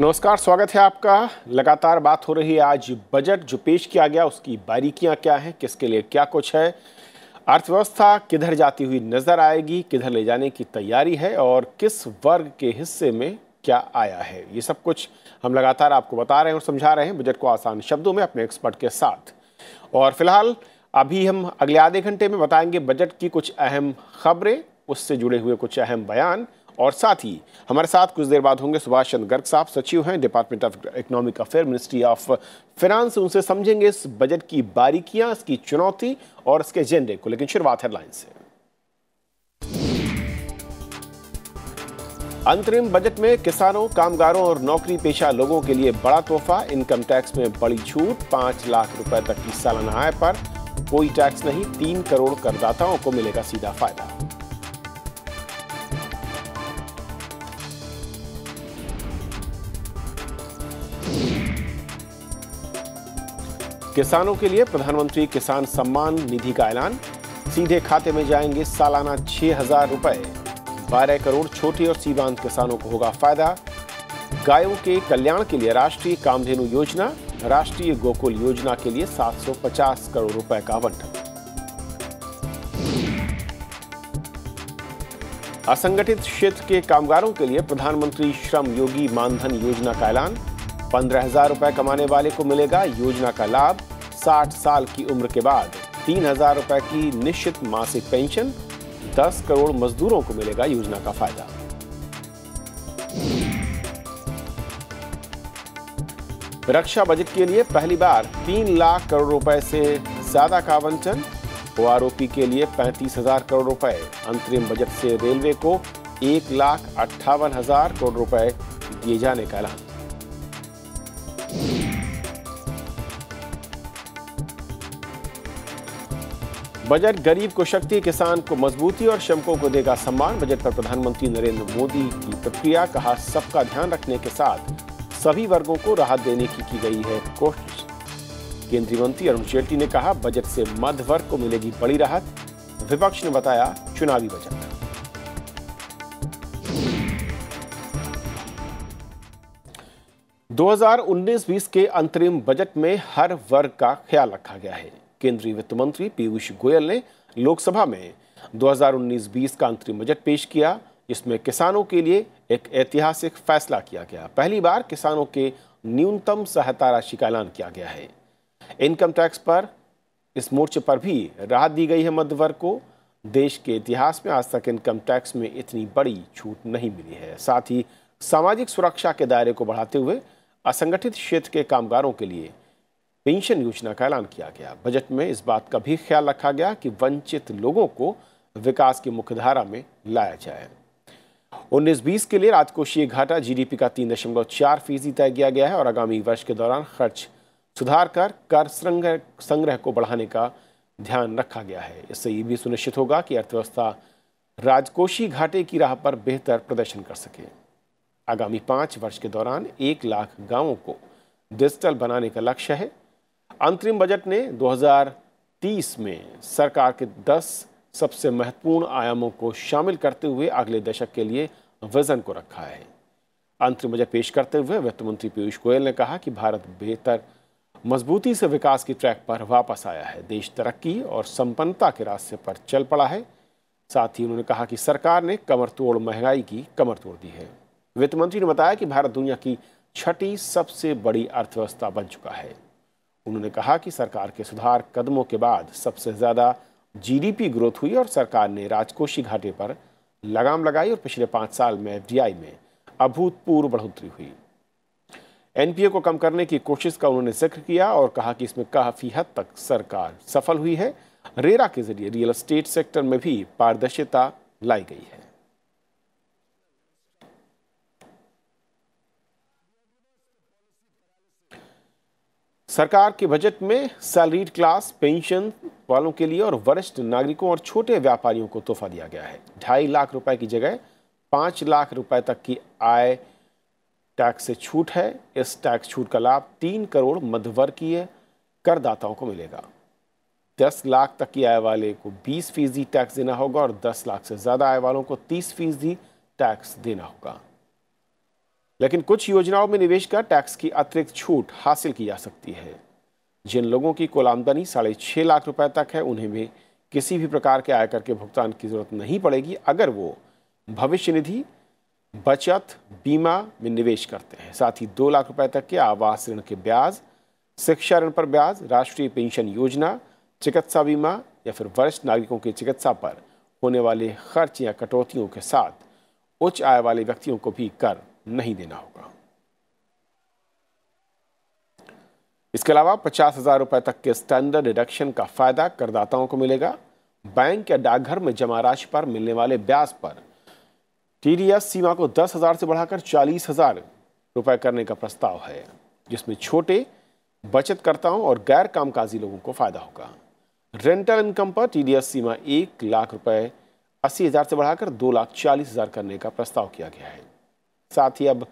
नमस्कार स्वागत है आपका लगातार बात हो रही है आज बजट जो पेश किया गया उसकी बारीकियां क्या हैं किसके लिए क्या कुछ है अर्थव्यवस्था किधर जाती हुई नज़र आएगी किधर ले जाने की तैयारी है और किस वर्ग के हिस्से में क्या आया है ये सब कुछ हम लगातार आपको बता रहे हैं और समझा रहे हैं बजट को आसान शब्दों में अपने एक्सपर्ट के साथ और फिलहाल अभी हम अगले आधे घंटे में बताएंगे बजट की कुछ अहम खबरें उससे जुड़े हुए कुछ अहम बयान और साथ ही हमारे साथ कुछ देर बाद होंगे सुभाष चंद्र गर्ग साहब सचिव हैं department of economic affair ministry of finance उनसे समझेंगे इस बजट की बारीकियां इसकी चुनौती और इसके एजेंडे को लेकिन शुरुआत हेडलाइन से अंतरिम बजट में किसानों कामगारों और नौकरी पेशा लोगों के लिए बड़ा तोहफा इनकम टैक्स में बड़ी छूट पांच लाख रुपए तक की सालाना आय पर कोई टैक्स नहीं तीन करोड़ करदाताओं को मिलेगा सीधा फायदा किसानों के लिए प्रधानमंत्री किसान सम्मान निधि का ऐलान सीधे खाते में जाएंगे सालाना छह हजार रुपए बारह करोड़ छोटे और सीमांत किसानों को होगा फायदा गायों के कल्याण के लिए राष्ट्रीय कामधेनु योजना राष्ट्रीय गोकुल योजना के लिए 750 करोड़ रुपए का आवंटन असंगठित क्षेत्र के कामगारों के लिए प्रधानमंत्री श्रम योगी मानधन योजना का ऐलान पंद्रह हजार रुपए कमाने वाले को मिलेगा योजना का लाभ साठ साल की उम्र के बाद तीन हजार रुपए की निश्चित मासिक पेंशन दस करोड़ मजदूरों को मिलेगा योजना का फायदा रक्षा बजट के लिए पहली बार तीन लाख करोड़ रुपए से ज्यादा का आवंटन ओआरओपी के लिए पैंतीस हजार करोड़ रुपए अंतरिम बजट से रेलवे को एक लाख अट्ठावन हजार करोड़ रुपए दिए जाने का ऐलान बजट गरीब को शक्ति किसान को मजबूती और श्रमिकों को देगा सम्मान बजट पर प्रधानमंत्री नरेंद्र मोदी की प्रक्रिया कहा सबका ध्यान रखने के साथ सभी वर्गों को राहत देने की की गई है कोशिश केंद्रीय मंत्री अरुण जेटली ने कहा बजट से मध्य वर्ग को मिलेगी बड़ी राहत विपक्ष ने बताया चुनावी बजट 2019-20 के अंतरिम बजट में हर वर्ग का ख्याल रखा गया है केंद्रीय वित्त मंत्री पीयूष गोयल ने लोकसभा में 2019-20 का अंतरिम बजट पेश किया जिसमें किसानों के लिए एक ऐतिहासिक फैसला किया गया पहली बार किसानों के न्यूनतम सहायता राशि का ऐलान किया गया है इनकम टैक्स पर इस मोर्चे पर भी राहत दी गई है मध्य वर्ग को देश के इतिहास में आज तक इनकम टैक्स में इतनी बड़ी छूट नहीं मिली है साथ ही सामाजिक सुरक्षा के दायरे को बढ़ाते हुए असंगठित क्षेत्र के कामगारों के लिए पेंशन योजना का ऐलान किया गया बजट में इस बात का भी ख्याल रखा गया कि वंचित लोगों को विकास की मुख्यधारा में लाया जाए उन्नीस बीस के लिए राजकोषीय घाटा जीडीपी का तीन दशमलव चार फीसदी तय किया गया है और आगामी वर्ष के दौरान खर्च सुधार कर कर संग्रह संग्रह को बढ़ाने का ध्यान रखा गया है इससे ये भी सुनिश्चित होगा कि अर्थव्यवस्था राजकोषीय घाटे की राह पर बेहतर प्रदर्शन कर सके आगामी पाँच वर्ष के दौरान एक लाख गांवों को डिजिटल बनाने का लक्ष्य है अंतरिम बजट ने 2030 में सरकार के 10 सबसे महत्वपूर्ण आयामों को शामिल करते हुए अगले दशक के लिए वजन को रखा है अंतरिम बजट पेश करते हुए वित्त मंत्री पीयूष गोयल ने कहा कि भारत बेहतर मजबूती से विकास की ट्रैक पर वापस आया है देश तरक्की और संपन्नता के रास्ते पर चल पड़ा है साथ ही उन्होंने कहा कि सरकार ने कमर तोड़ महंगाई की कमर तोड़ दी है वित्त मंत्री ने बताया कि भारत दुनिया की छठी सबसे बड़ी अर्थव्यवस्था बन चुका है उन्होंने कहा कि सरकार के सुधार कदमों के बाद सबसे ज़्यादा जीडीपी ग्रोथ हुई और सरकार ने राजकोषीय घाटे पर लगाम लगाई और पिछले पांच साल में एफडीआई में अभूतपूर्व बढ़ोतरी हुई एनपीए को कम करने की कोशिश का उन्होंने जिक्र किया और कहा कि इसमें काफ़ी हद तक सरकार सफल हुई है रेरा के जरिए रियल एस्टेट सेक्टर में भी पारदर्शिता लाई गई है सरकार के बजट में सैलरीड क्लास पेंशन वालों के लिए और वरिष्ठ नागरिकों और छोटे व्यापारियों को तोहफा दिया गया है ढाई लाख रुपए की जगह पाँच लाख रुपए तक की आय टैक्स से छूट है इस टैक्स छूट का लाभ तीन करोड़ मध्यवर्गीय करदाताओं को मिलेगा दस लाख तक की आय वाले को बीस फीसदी टैक्स देना होगा और दस लाख से ज़्यादा आय वालों को तीस फीसदी टैक्स देना होगा लेकिन कुछ योजनाओं में निवेश कर टैक्स की अतिरिक्त छूट हासिल की जा सकती है जिन लोगों की कुल आमदनी साढ़े छः लाख रुपए तक है उन्हें भी किसी भी प्रकार के आयकर के भुगतान की जरूरत नहीं पड़ेगी अगर वो भविष्य निधि बचत बीमा में निवेश करते हैं साथ ही दो लाख रुपए तक के आवास ऋण के ब्याज शिक्षा ऋण पर ब्याज राष्ट्रीय पेंशन योजना चिकित्सा बीमा या फिर वरिष्ठ नागरिकों की चिकित्सा पर होने वाले खर्च या कटौतियों के साथ उच्च आय वाले व्यक्तियों को भी कर नहीं देना होगा इसके अलावा पचास हजार रुपए तक के स्टैंडर्ड डिडक्शन का फायदा करदाताओं को मिलेगा बैंक या डाकघर में जमा राशि पर मिलने वाले ब्याज पर टीडीएस सीमा को दस हजार से बढ़ाकर चालीस हजार रुपए करने का प्रस्ताव है जिसमें छोटे बचतकर्ताओं और गैर कामकाजी लोगों को फायदा होगा रेंटल इनकम पर टीडीएस सीमा एक लाख रुपए अस्सी हजार से बढ़ाकर दो लाख चालीस हजार करने का प्रस्ताव किया गया है साथ ही अब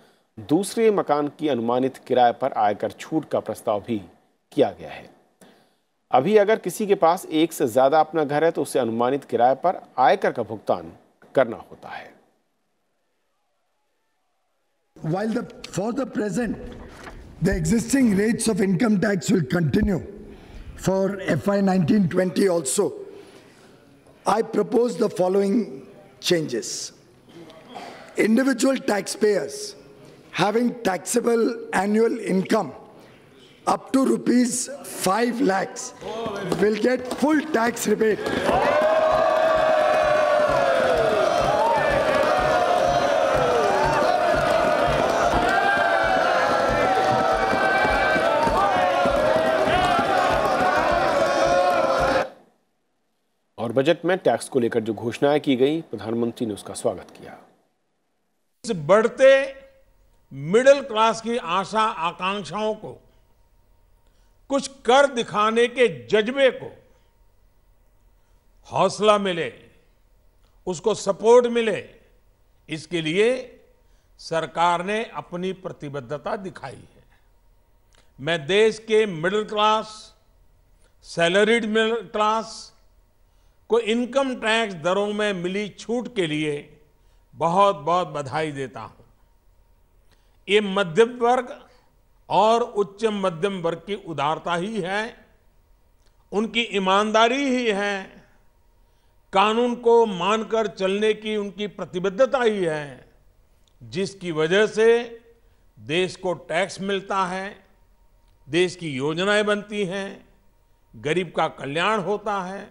दूसरे मकान की अनुमानित किराए पर आयकर छूट का प्रस्ताव भी किया गया है अभी अगर किसी के पास एक से ज़्यादा अपना घर है तो उसे अनुमानित किराए पर आयकर का भुगतान करना होता है While the, for the present, the existing rates of income tax will continue for FY 1920 also, I propose the following changes. individual taxpayers having taxable annual income up to rupees 5 lakhs will get full tax rebate. और budget में tax को लेकर जो घोषणाएं की गई प्रधानमंत्री ने उसका स्वागत किया इस बढ़ते मिडिल क्लास की आशा आकांक्षाओं को कुछ कर दिखाने के जज्बे को हौसला मिले उसको सपोर्ट मिले इसके लिए सरकार ने अपनी प्रतिबद्धता दिखाई है मैं देश के middle class salaried middle class को इनकम टैक्स दरों में मिली छूट के लिए बहुत बहुत बधाई देता हूं ये मध्यम वर्ग और उच्च मध्यम वर्ग की उदारता ही है उनकी ईमानदारी ही है कानून को मानकर चलने की उनकी प्रतिबद्धता ही है जिसकी वजह से देश को टैक्स मिलता है देश की योजनाएं बनती हैं गरीब का कल्याण होता है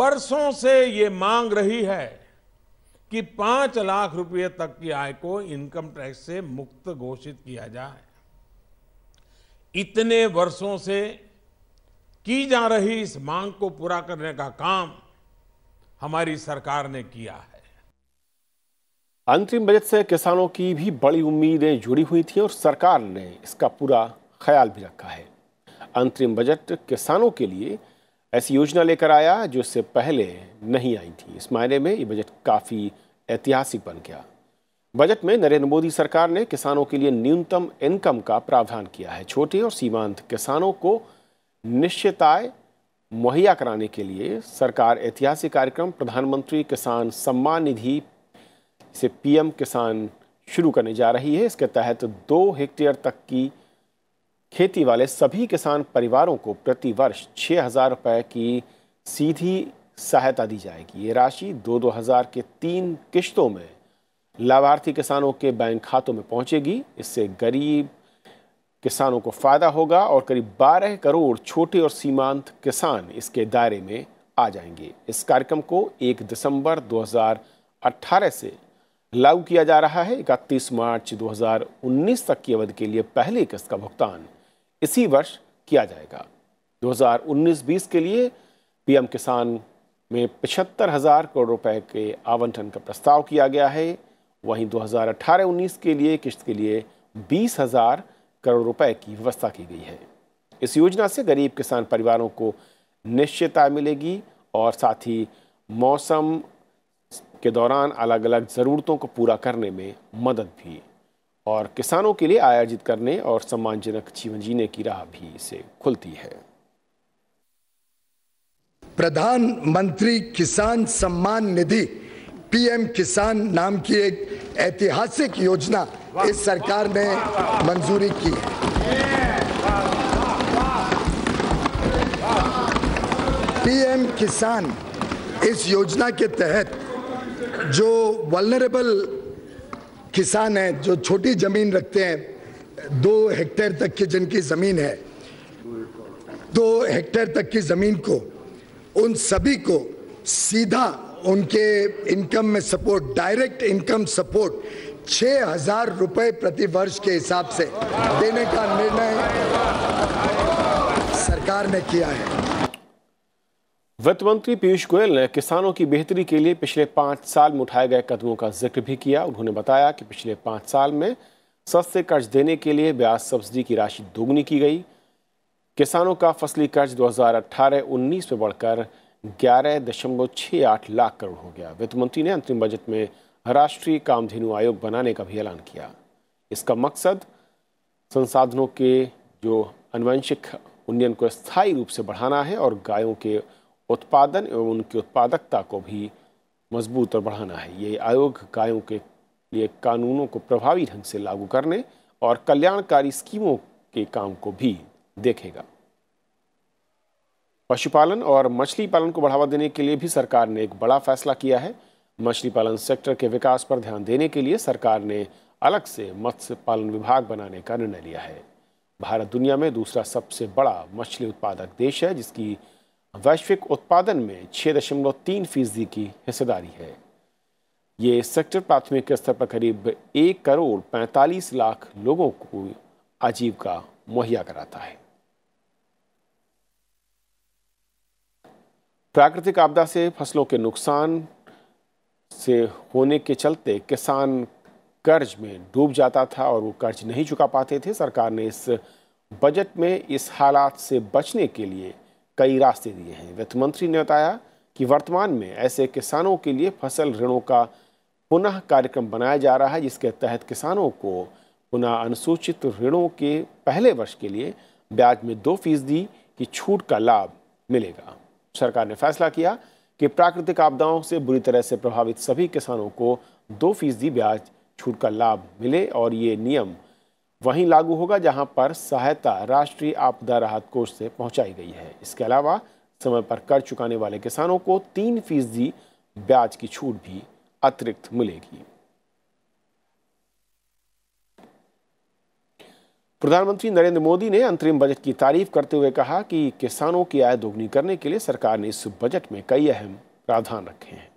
बरसों से ये मांग रही है कि पांच लाख रुपए तक की आय को इनकम टैक्स से मुक्त घोषित किया जाए इतने वर्षों से की जा रही इस मांग को पूरा करने का काम हमारी सरकार ने किया है अंतरिम बजट से किसानों की भी बड़ी उम्मीदें जुड़ी हुई थी और सरकार ने इसका पूरा ख्याल भी रखा है अंतरिम बजट किसानों के लिए ऐसी योजना लेकर आया जो इससे पहले नहीं आई थी इस मायने में ये बजट काफ़ी ऐतिहासिक बन गया बजट में नरेंद्र मोदी सरकार ने किसानों के लिए न्यूनतम इनकम का प्रावधान किया है छोटे और सीमांत किसानों को आय मुहैया कराने के लिए सरकार ऐतिहासिक कार्यक्रम प्रधानमंत्री किसान सम्मान निधि से पीएम किसान शुरू करने जा रही है इसके तहत दो हेक्टेयर तक की खेती वाले सभी किसान परिवारों को प्रतिवर्ष छः हज़ार रुपये की सीधी सहायता दी जाएगी ये राशि दो दो हज़ार के तीन किश्तों में लाभार्थी किसानों के बैंक खातों में पहुंचेगी इससे गरीब किसानों को फ़ायदा होगा और करीब बारह करोड़ छोटे और सीमांत किसान इसके दायरे में आ जाएंगे इस कार्यक्रम को एक दिसंबर 2018 से लागू किया जा रहा है इकतीस मार्च 2019 तक की अवधि के लिए पहले किस्त का भुगतान इसी वर्ष किया जाएगा 2019-20 के लिए पीएम किसान में पचहत्तर हज़ार करोड़ रुपए के आवंटन का प्रस्ताव किया गया है वहीं 2018-19 के लिए किश्त के लिए बीस हज़ार करोड़ रुपए की व्यवस्था की गई है इस योजना से गरीब किसान परिवारों को निश्चितता मिलेगी और साथ ही मौसम के दौरान अलग अलग ज़रूरतों को पूरा करने में मदद भी और किसानों के लिए आयोजित करने और सम्मानजनक जीवन जीने की राह भी इसे खुलती है प्रधानमंत्री किसान सम्मान निधि पीएम किसान नाम की एक ऐतिहासिक योजना इस सरकार ने मंजूरी की है पीएम किसान इस योजना के तहत जो वलनरेबल किसान हैं जो छोटी ज़मीन रखते हैं दो हेक्टेयर तक की जिनकी ज़मीन है दो हेक्टेयर तक की ज़मीन को उन सभी को सीधा उनके इनकम में सपोर्ट डायरेक्ट इनकम सपोर्ट छः हजार रुपये प्रति वर्ष के हिसाब से देने का निर्णय सरकार ने किया है वित्त मंत्री पीयूष गोयल ने किसानों की बेहतरी के लिए पिछले पाँच साल में उठाए गए कदमों का जिक्र भी किया उन्होंने बताया कि पिछले पाँच साल में सस्ते कर्ज देने के लिए ब्याज सब्सिडी की राशि दोगुनी की गई किसानों का फसली कर्ज 2018-19 में बढ़कर ग्यारह दशमलव छः आठ लाख करोड़ हो गया वित्त मंत्री ने अंतरिम बजट में राष्ट्रीय कामधेनु आयोग बनाने का भी ऐलान किया इसका मकसद संसाधनों के जो अनुवंशिक उन्नयन को स्थायी रूप से बढ़ाना है और गायों के उत्पादन एवं उनकी उत्पादकता को भी मजबूत और बढ़ाना है ये आयोग गायों के लिए कानूनों को प्रभावी ढंग से लागू करने और कल्याणकारी स्कीमों के काम को भी देखेगा पशुपालन और मछली पालन को बढ़ावा देने के लिए भी सरकार ने एक बड़ा फैसला किया है मछली पालन सेक्टर के विकास पर ध्यान देने के लिए सरकार ने अलग से मत्स्य पालन विभाग बनाने का निर्णय लिया है भारत दुनिया में दूसरा सबसे बड़ा मछली उत्पादक देश है जिसकी वैश्विक उत्पादन में छः दशमलव तीन फीसदी की हिस्सेदारी है ये सेक्टर प्राथमिक स्तर पर करीब एक करोड़ पैंतालीस लाख लोगों को आजीविका मुहैया कराता है प्राकृतिक आपदा से फसलों के नुकसान से होने के चलते किसान कर्ज में डूब जाता था और वो कर्ज नहीं चुका पाते थे सरकार ने इस बजट में इस हालात से बचने के लिए कई रास्ते दिए हैं वित्त मंत्री ने बताया कि वर्तमान में ऐसे किसानों के लिए फसल ऋणों का पुनः कार्यक्रम बनाया जा रहा है जिसके तहत किसानों को पुनः अनुसूचित ऋणों के पहले वर्ष के लिए ब्याज में दो फीसदी की छूट का लाभ मिलेगा सरकार ने फैसला किया कि प्राकृतिक आपदाओं से बुरी तरह से प्रभावित सभी किसानों को दो फीसदी ब्याज छूट का लाभ मिले और ये नियम वहीं लागू होगा जहां पर सहायता राष्ट्रीय आपदा राहत कोष से पहुंचाई गई है इसके अलावा समय पर कर चुकाने वाले किसानों को तीन फीसदी ब्याज की छूट भी अतिरिक्त मिलेगी प्रधानमंत्री नरेंद्र मोदी ने अंतरिम बजट की तारीफ करते हुए कहा कि किसानों की आय दोगुनी करने के लिए सरकार ने इस बजट में कई अहम प्रावधान रखे हैं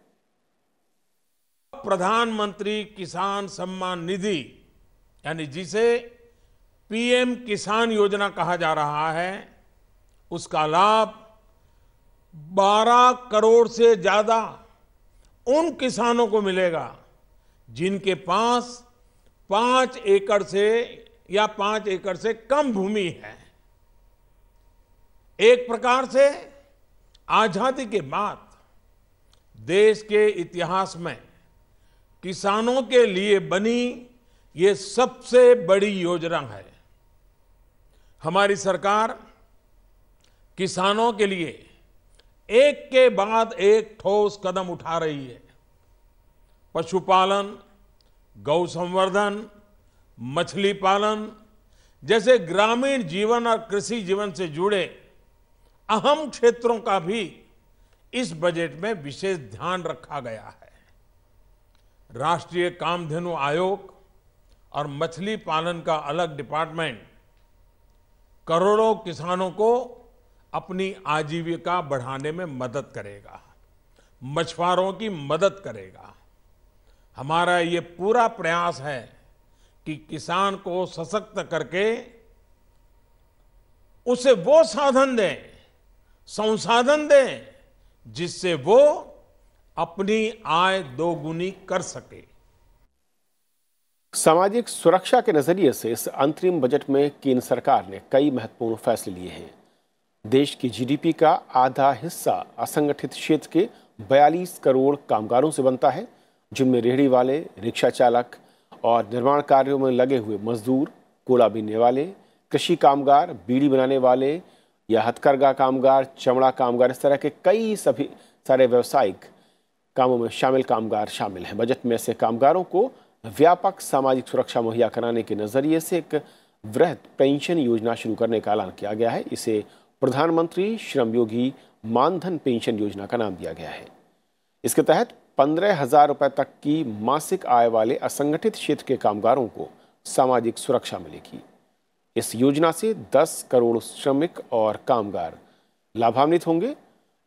प्रधानमंत्री किसान सम्मान निधि यानी जिसे पीएम किसान योजना कहा जा रहा है उसका लाभ 12 करोड़ से ज्यादा उन किसानों को मिलेगा जिनके पास पांच एकड़ से या पांच एकड़ से कम भूमि है एक प्रकार से आजादी के बाद देश के इतिहास में किसानों के लिए बनी ये सबसे बड़ी योजना है हमारी सरकार किसानों के लिए एक के बाद एक ठोस कदम उठा रही है पशुपालन गौ संवर्धन मछली पालन जैसे ग्रामीण जीवन और कृषि जीवन से जुड़े अहम क्षेत्रों का भी इस बजट में विशेष ध्यान रखा गया है राष्ट्रीय कामधेनु आयोग और मछली पालन का अलग डिपार्टमेंट करोड़ों किसानों को अपनी आजीविका बढ़ाने में मदद करेगा मछुआरों की मदद करेगा हमारा ये पूरा प्रयास है कि किसान को सशक्त करके उसे वो साधन दें संसाधन दें जिससे वो अपनी आय दोगुनी कर सके सामाजिक सुरक्षा के नजरिए से इस अंतरिम बजट में केंद्र सरकार ने कई महत्वपूर्ण फैसले लिए हैं देश की जीडीपी का आधा हिस्सा असंगठित क्षेत्र के 42 करोड़ कामगारों से बनता है जिनमें रेहड़ी वाले रिक्शा चालक और निर्माण कार्यों में लगे हुए मजदूर कोला बीनने वाले कृषि कामगार बीड़ी बनाने वाले या हथकरघा कामगार चमड़ा कामगार इस तरह के कई सभी सारे व्यावसायिक कामों में शामिल कामगार शामिल हैं बजट में ऐसे कामगारों को व्यापक सामाजिक सुरक्षा मुहैया कराने के नज़रिए से एक वृहद पेंशन योजना शुरू करने का ऐलान किया गया है इसे प्रधानमंत्री श्रमयोगी मानधन पेंशन योजना का नाम दिया गया है इसके तहत पंद्रह हजार रुपये तक की मासिक आय वाले असंगठित क्षेत्र के कामगारों को सामाजिक सुरक्षा मिलेगी इस योजना से 10 करोड़ श्रमिक और कामगार लाभान्वित होंगे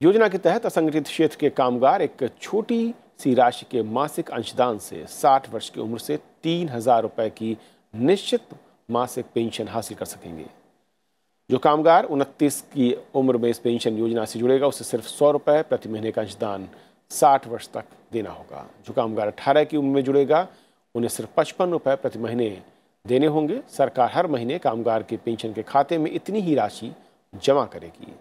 योजना के तहत असंगठित क्षेत्र के कामगार एक छोटी सी राशि के मासिक अंशदान से 60 वर्ष की उम्र से तीन हजार रुपये की निश्चित मासिक पेंशन हासिल कर सकेंगे जो कामगार उनतीस की उम्र में इस पेंशन योजना से जुड़ेगा उसे सिर्फ सौ रुपये प्रति महीने का अंशदान साठ वर्ष तक देना होगा जो कामगार अठारह की उम्र में जुड़ेगा उन्हें सिर्फ पचपन रुपये प्रति महीने देने होंगे सरकार हर महीने कामगार के पेंशन के खाते में इतनी ही राशि जमा करेगी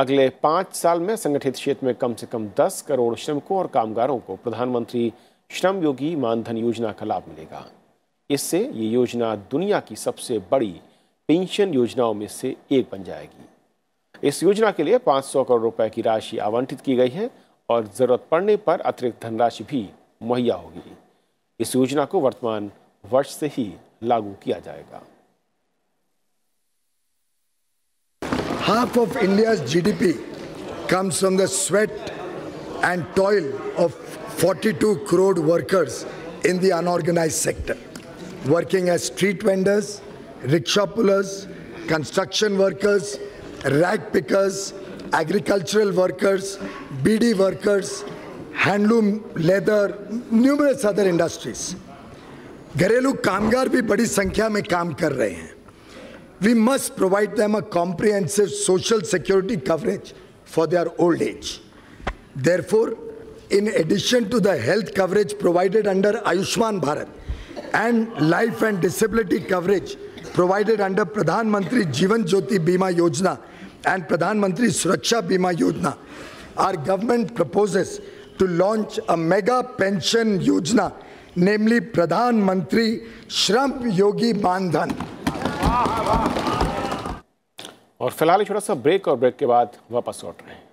अगले पाँच साल में संगठित क्षेत्र में कम से कम दस करोड़ श्रमिकों और कामगारों को प्रधानमंत्री श्रम योगी मानधन योजना का लाभ मिलेगा इससे ये योजना दुनिया की सबसे बड़ी पेंशन योजनाओं में से एक बन जाएगी इस योजना के लिए 500 करोड़ रुपए की राशि आवंटित की गई है और जरूरत पड़ने पर अतिरिक्त धनराशि भी मुहैया होगी इस योजना को वर्तमान वर्ष से ही लागू किया जाएगा half of India G D P comes from the sweat and toil of forty two crore workers in the sector working as street vendors rickshaw pullers construction workers rag pickers agricultural workers, BD workers, handloom leather numerous other industries घरेलू कामगार भी बड़ी संख्या में काम कर रहे हैं we must provide them a comprehensive social security coverage for their old age therefore in addition to the health coverage provided under ayushman bharat and life and disability coverage provided under pradhan mantri jeevan jyoti bima yojana and Pradhan Mantri Suraksha Bima Yojana, our government proposes to launch a mega pension yojana, namely Pradhan Mantri Shram Yogi Bandhan. और फिलहाल छोटा सा break और break के बाद वापस लौट रहे हैं